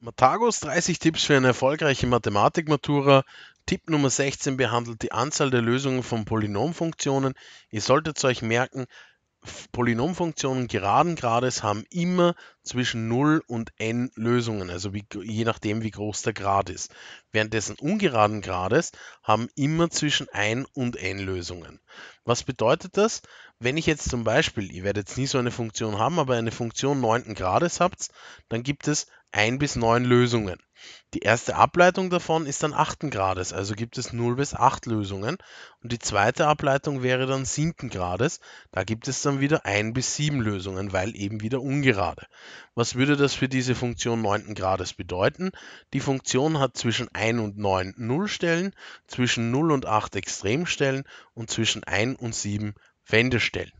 Matagos 30 Tipps für eine erfolgreiche Mathematikmatura. Tipp Nummer 16 behandelt die Anzahl der Lösungen von Polynomfunktionen. Ihr solltet es euch merken, Polynomfunktionen geraden Grades haben immer zwischen 0 und n Lösungen, also wie, je nachdem, wie groß der Grad ist. Währenddessen ungeraden Grades haben immer zwischen 1 und n Lösungen. Was bedeutet das? Wenn ich jetzt zum Beispiel, ihr werdet jetzt nie so eine Funktion haben, aber eine Funktion 9. Grades habt, dann gibt es 1 bis 9 Lösungen. Die erste Ableitung davon ist dann achten Grades, also gibt es 0 bis 8 Lösungen, und die zweite Ableitung wäre dann siebten Grades, da gibt es dann wieder 1 bis 7 Lösungen, weil eben wieder ungerade. Was würde das für diese Funktion neunten Grades bedeuten? Die Funktion hat zwischen 1 und 9 Nullstellen, zwischen 0 und 8 Extremstellen und zwischen 1 und 7 Wendestellen.